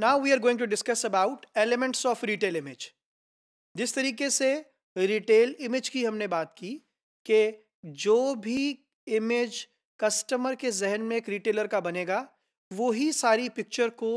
Now we are going to discuss about elements of retail image जिस तरीके से retail image की हमने बात की कि जो भी इमेज कस्टमर के जहन में एक रिटेलर का बनेगा वही सारी पिक्चर को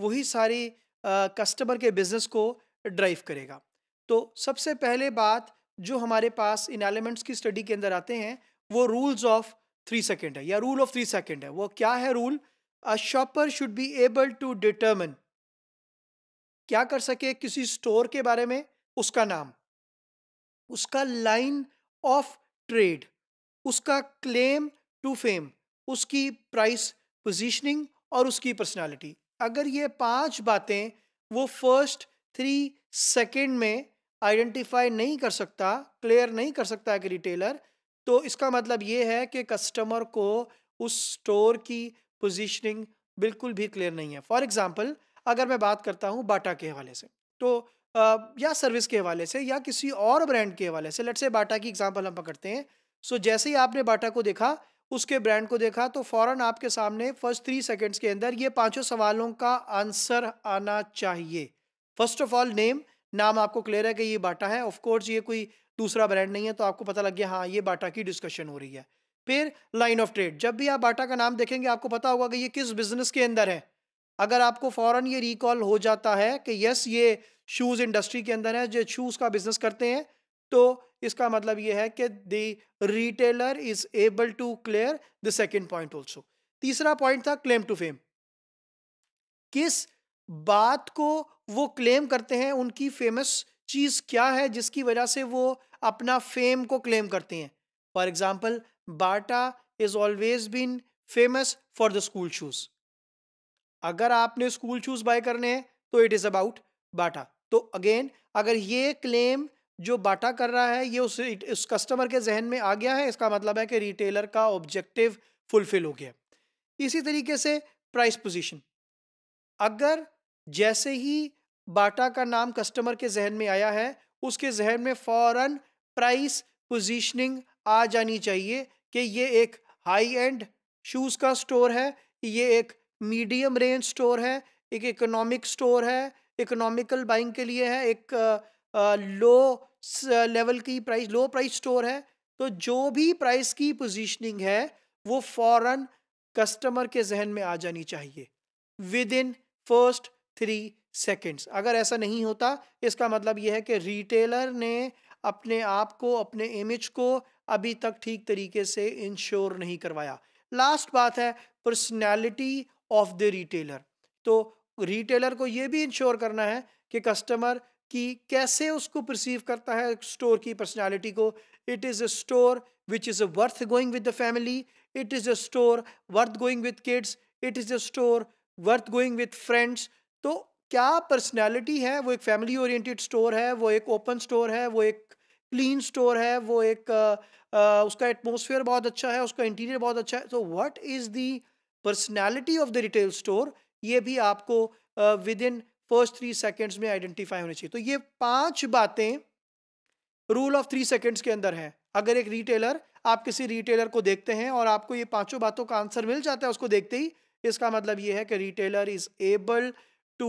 वही सारी कस्टमर के बिजनेस को ड्राइव करेगा तो सबसे पहले बात जो हमारे पास इन एलिमेंट्स की स्टडी के अंदर आते हैं वो रूल्स ऑफ थ्री सेकेंड है या रूल ऑफ थ्री सेकेंड है वो क्या है rule a shopper should be able to determine क्या कर सके किसी स्टोर के बारे में उसका नाम उसका लाइन ऑफ ट्रेड उसका क्लेम टू फेम उसकी प्राइस पोजीशनिंग और उसकी पर्सनालिटी अगर ये पांच बातें वो फर्स्ट थ्री सेकंड में आइडेंटिफाई नहीं कर सकता क्लियर नहीं कर सकता एक रिटेलर तो इसका मतलब ये है कि कस्टमर को उस स्टोर की पोजीशनिंग बिल्कुल भी क्लियर नहीं है फॉर एग्जांपल अगर मैं बात करता हूँ बाटा के हवाले से तो आ, या सर्विस के हवाले से या किसी और ब्रांड के हवाले से लेट से बाटा की एग्जाम्पल हम पकड़ते हैं सो जैसे ही आपने बाटा को देखा उसके ब्रांड को देखा तो फ़ौरन आपके सामने फर्स्ट थ्री सेकेंड्स के अंदर ये पाँचों सवालों का आंसर आना चाहिए फर्स्ट ऑफ ऑल नेम नाम आपको क्लियर है कि ये बाटा है ऑफ कोर्स ये कोई दूसरा ब्रांड नहीं है तो आपको पता लग गया हाँ ये बाटा की डिस्कशन हो रही है फिर लाइन ऑफ ट्रेड जब भी आप बाटा का नाम देखेंगे आपको पता होगा कि ये किस बिजनेस के अंदर है अगर आपको फ़ौरन ये रिकॉल हो जाता है कि यस ये शूज़ इंडस्ट्री के अंदर है जो शूज़ का बिज़नेस करते हैं तो इसका मतलब ये है कि the retailer is able to clear the second point also तीसरा पॉइंट था क्लेम टू फेम किस बात को वो क्लेम करते हैं उनकी फेमस चीज़ क्या है जिसकी वजह से वो अपना फेम को क्लेम करते हैं for example Bata is always been famous for the school shoes अगर आपने स्कूल शूज बाय करने हैं तो इट इज़ अबाउट बाटा तो अगेन अगर ये क्लेम जो बाटा कर रहा है ये उस उस कस्टमर के जहन में आ गया है इसका मतलब है कि रिटेलर का ऑब्जेक्टिव फुलफिल हो गया इसी तरीके से प्राइस पोजीशन अगर जैसे ही बाटा का नाम कस्टमर के जहन में आया है उसके जहन में फौरन प्राइस पोजीशनिंग आ जानी चाहिए कि ये एक हाई एंड शूज़ का स्टोर है ये एक मीडियम रेंज स्टोर है एक इकोनॉमिक स्टोर है इकोनॉमिकल बाइंग के लिए है एक लो लेवल की प्राइस लो प्राइस स्टोर है तो जो भी प्राइस की पोजीशनिंग है वो फौरन कस्टमर के जहन में आ जानी चाहिए within first three seconds अगर ऐसा नहीं होता इसका मतलब यह है कि रिटेलर ने अपने आप को अपने इमेज को अभी तक ठीक तरीके से इंश्योर नहीं करवाया लास्ट बात है पर्सनैलिटी ऑफ द रिटेलर तो रिटेलर को यह भी इंश्योर करना है कि कस्टमर कि कैसे उसको परसीव करता है स्टोर की पर्सनालिटी को it is a store which is a worth going with the family it is a store worth going with kids it is a store worth going with friends तो क्या personality है वो एक family oriented store है वो एक open store है वो एक क्लीन स्टोर है वो एक आ, आ, उसका एटमोसफियर बहुत अच्छा है उसका इंटीरियर बहुत अच्छा है तो what is the personality of the retail store ये भी आपको within first three seconds में आइडेंटिफाई होनी चाहिए तो ये पांच बातें रूल ऑफ थ्री सेकेंड्स के अंदर है अगर एक रिटेलर आप किसी रिटेलर को देखते हैं और आपको ये पांचों बातों का आंसर मिल जाता है उसको देखते ही इसका मतलब ये है कि retailer is able to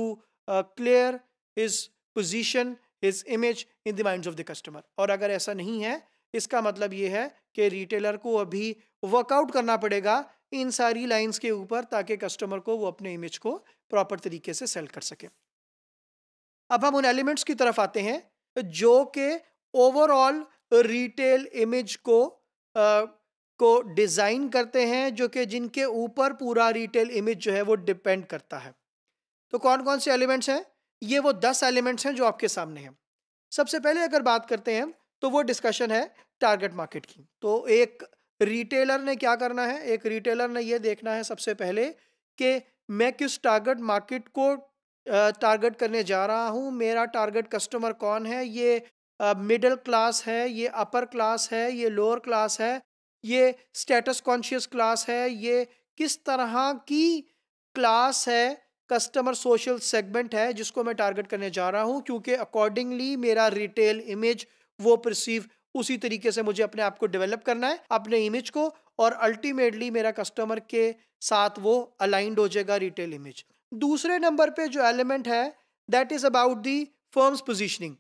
clear his position his image in the mind of the customer और अगर ऐसा नहीं है इसका मतलब ये है कि रिटेलर को अभी वर्कआउट करना पड़ेगा इन सारी लाइंस के ऊपर ताकि कस्टमर को वो अपने इमेज को प्रॉपर तरीके से सेल कर सके अब हम उन एलिमेंट्स की तरफ आते हैं जो के ओवरऑल रिटेल इमेज को आ, को डिज़ाइन करते हैं जो कि जिनके ऊपर पूरा रिटेल इमेज जो है वो डिपेंड करता है तो कौन कौन से एलिमेंट्स हैं ये वो दस एलिमेंट्स हैं जो आपके सामने हैं सबसे पहले अगर बात करते हैं तो वो डिस्कशन है टारगेट मार्केट की तो एक रिटेलर ने क्या करना है एक रिटेलर ने यह देखना है सबसे पहले कि मैं किस टारगेट मार्केट को टारगेट करने जा रहा हूँ मेरा टारगेट कस्टमर कौन है ये मिडिल क्लास है ये अपर क्लास है ये लोअर क्लास है ये स्टेटस कॉन्शियस क्लास है ये किस तरह की क्लास है कस्टमर सोशल सेगमेंट है जिसको मैं टारगेट करने जा रहा हूँ क्योंकि अकॉर्डिंगली मेरा रिटेल इमेज वो परसीव उसी तरीके से मुझे अपने आप को डेवलप करना है अपने इमेज को और अल्टीमेटली मेरा कस्टमर के साथ वो अलाइंड हो जाएगा रिटेल इमेज दूसरे नंबर पे जो एलिमेंट है that is about the firm's positioning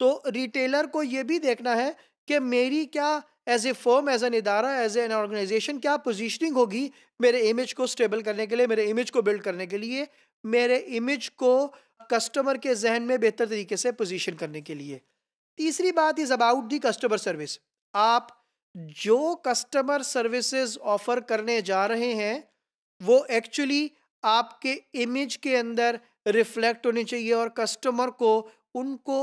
तो रिटेलर को ये भी देखना है कि मेरी क्या as a firm as an इदारा एज एन ऑर्गेनाइजेशन क्या पोजिशनिंग होगी मेरे इमेज को स्टेबल करने के लिए मेरे इमेज को बिल्ड करने के लिए मेरे इमेज को कस्टमर के जहन में बेहतर तरीके से पोजीशन करने के लिए तीसरी बात is about the customer service आप जो कस्टमर सर्विसेज ऑफर करने जा रहे हैं वो एक्चुअली आपके इमेज के अंदर रिफ्लेक्ट होनी चाहिए और कस्टमर को उनको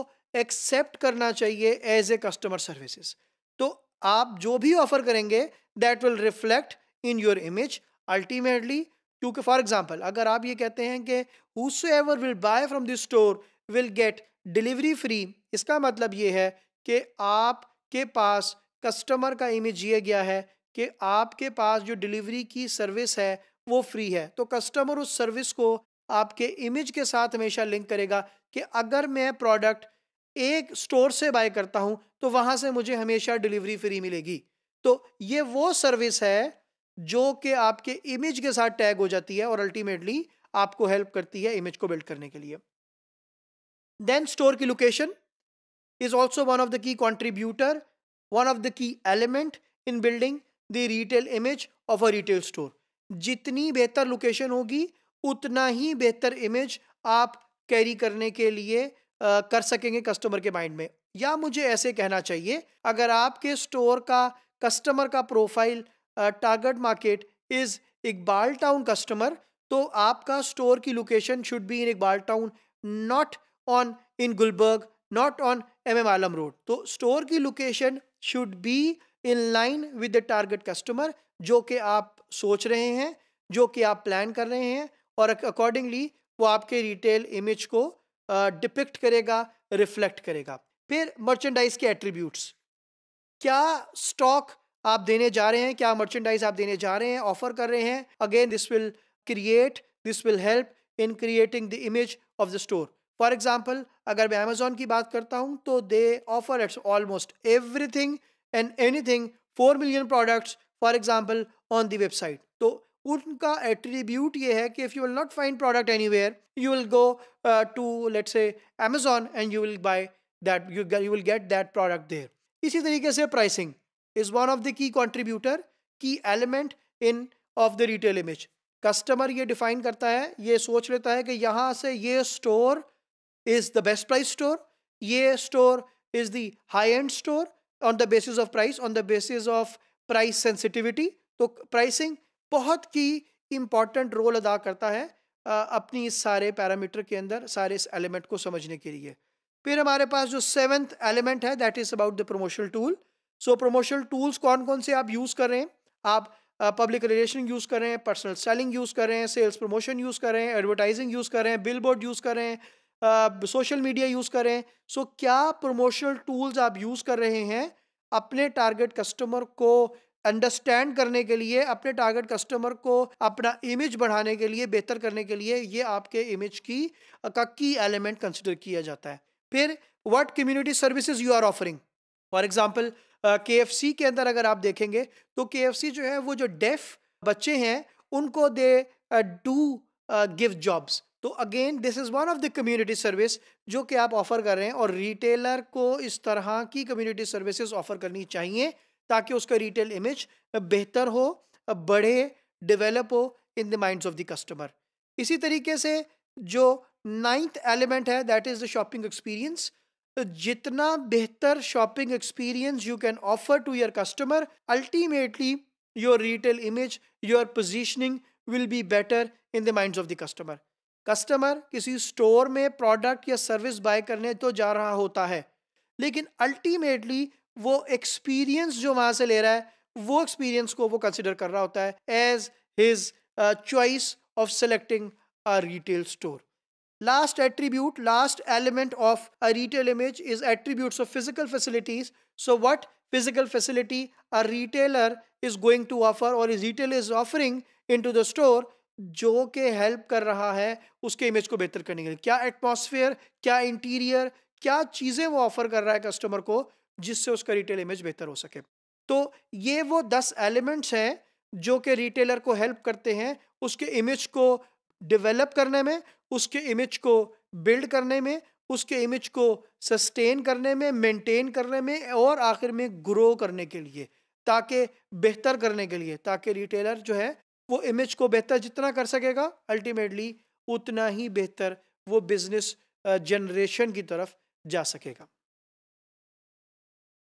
एक्सेप्ट करना चाहिए एज ए कस्टमर सर्विसेज तो आप जो भी ऑफर करेंगे that will reflect in your image ultimately क्योंकि फॉर एग्जाम्पल अगर आप ये कहते हैं कि whoever will buy from this store will get delivery free इसका मतलब ये है कि आपके पास कस्टमर का इमेज ये गया है कि आपके पास जो डिलीवरी की सर्विस है वो फ्री है तो कस्टमर उस सर्विस को आपके इमेज के साथ हमेशा लिंक करेगा कि अगर मैं प्रोडक्ट एक स्टोर से बाय करता हूं तो वहां से मुझे हमेशा डिलीवरी फ्री मिलेगी तो ये वो सर्विस है जो कि आपके इमेज के साथ टैग हो जाती है और अल्टीमेटली आपको हेल्प करती है इमेज को बिल्ड करने के लिए Then store key location is also one of the key contributor, one of the key element in building the retail image of a retail store. जितनी बेहतर लोकेशन होगी उतना ही बेहतर इमेज आप कैरी करने के लिए आ, कर सकेंगे कस्टमर के माइंड में या मुझे ऐसे कहना चाहिए अगर आपके स्टोर का कस्टमर का profile target market is Iqbal Town customer तो आपका स्टोर की location should be in Iqbal Town not on in Gulberg not on M M Alam Road तो स्टोर की location should be in line with the target customer जो कि आप सोच रहे हैं जो कि आप प्लान कर रहे हैं और अकॉर्डिंगली वो आपके रिटेल इमेज को डिपिक्ट uh, करेगा रिफ्लेक्ट करेगा फिर मर्चेंडाइज के एट्रीब्यूट्स क्या स्टॉक आप देने जा रहे हैं क्या मर्चेंडाइज आप देने जा रहे हैं ऑफर कर रहे हैं again this will create this will help in creating the image of the store for example अगर मैं अमेजोन की बात करता हूँ तो they offer it's almost everything and anything four million products for example on the website तो उनका attribute ये है कि if you will not find product anywhere you will go to let's say Amazon and you will by that you will get that product there इसी तरीके से pricing is one of the key contributor key element in of the retail image customer ये define करता है ये सोच लेता है कि यहाँ से ये store is the best price store. Ye store is the high end store on the basis of price, on the basis of price sensitivity. So pricing बहुत की important role अदा करता है अपनी इस सारे parameter के अंदर सारे इस element को समझने के लिए फिर हमारे पास जो seventh element है that is about the promotional tool. So promotional tools कौन कौन से आप use कर रहे हैं आप पब्लिक रिलेशन यूज़ कर रहे हैं पर्सनल सेलिंग यूज़ कर रहे हैं सेल्स प्रमोशन यूज़ कर रहे हैं एडवर्टाइजिंग यूज़ कर रहे हैं बिल यूज़ कर रहे हैं सोशल मीडिया यूज़ करें सो so, क्या प्रमोशनल टूल्स आप यूज़ कर रहे हैं अपने टारगेट कस्टमर को अंडरस्टैंड करने के लिए अपने टारगेट कस्टमर को अपना इमेज बढ़ाने के लिए बेहतर करने के लिए ये आपके इमेज की का की एलिमेंट कंसिडर किया जाता है फिर what community services you are offering for example K F C के अंदर अगर आप देखेंगे तो के एफ सी जो है वो जो डेफ बच्चे हैं उनको they do give uh, jobs तो again this is one of the community service जो कि आप ऑफ़र कर रहे हैं और रिटेलर को इस तरह की कम्युनिटी सर्विसेज ऑफ़र करनी चाहिए ताकि उसका रिटेल इमेज बेहतर हो बढ़े डेवलप हो in the minds of the customer इसी तरीके से जो नाइन्थ एलिमेंट है that is the shopping experience जितना बेहतर shopping experience you can offer to your customer ultimately your retail image your positioning will be better in the mind of the customer customer किसी store में product या service buy करने तो जा रहा होता है लेकिन अल्टीमेटली वो एक्सपीरियंस जो वहां से ले रहा है वो एक्सपीरियंस को वो कंसिडर कर रहा होता है as his choice of selecting a retail store last attribute last element of a retail image is attribute of physical facilities so what physical facility a retailer is going to offer और retail is offering into the store जो के help कर रहा है उसके image को बेहतर करने के लिए क्या एटमॉस्फेयर क्या इंटीरियर क्या चीज़ें वो ऑफर कर रहा है कस्टमर को जिससे उसका रिटेल इमेज बेहतर हो सके तो ये वो दस एलिमेंट्स हैं जो कि रिटेलर को हेल्प करते हैं उसके इमेज को डेवलप करने में उसके इमेज को बिल्ड करने में उसके इमेज को सस्टेन करने में मेंटेन करने में और आखिर में ग्रो करने के लिए ताकि बेहतर करने के लिए ताकि रिटेलर जो है वो इमेज को बेहतर जितना कर सकेगा अल्टीमेटली उतना ही बेहतर वो बिज़नेस जनरेशन uh, की तरफ जा सकेगा